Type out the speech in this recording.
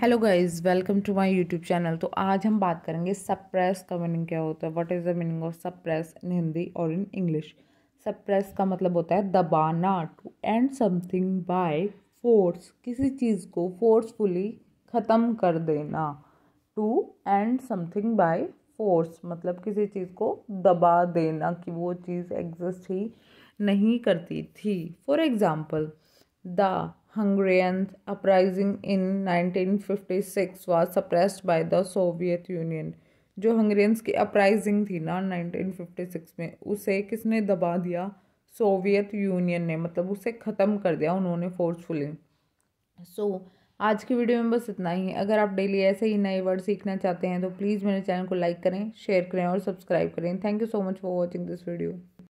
Hello guys welcome to my YouTube channel तो आज हम बात करेंगे सप्रेस का मीनिंग क्या होता है what is the meaning of suppress in Hindi और इन इंग्लिश सप्रेस का मतलब होता है दबाना to end something by force किसी चीज़ को फोर्सफुली ख़त्म कर देना to end something by force मतलब किसी चीज़ को दबा देना कि वो चीज़ एग्जिस्ट ही नहीं करती थी for example the Hungarian uprising in 1956 was suppressed by the Soviet Union. जो हंगेरियंस की अपराइजिंग थी ना 1956 में उसे किसने दबा दिया सोवियत यूनियन ने मतलब उसे ख़त्म कर दिया उन्होंने फोर्सफुली सो so, आज की वीडियो में बस इतना ही अगर आप डेली ऐसे ही नए वर्ड सीखना चाहते हैं तो प्लीज़ मेरे चैनल को लाइक करें शेयर करें और सब्सक्राइब करें thank you so much for watching this video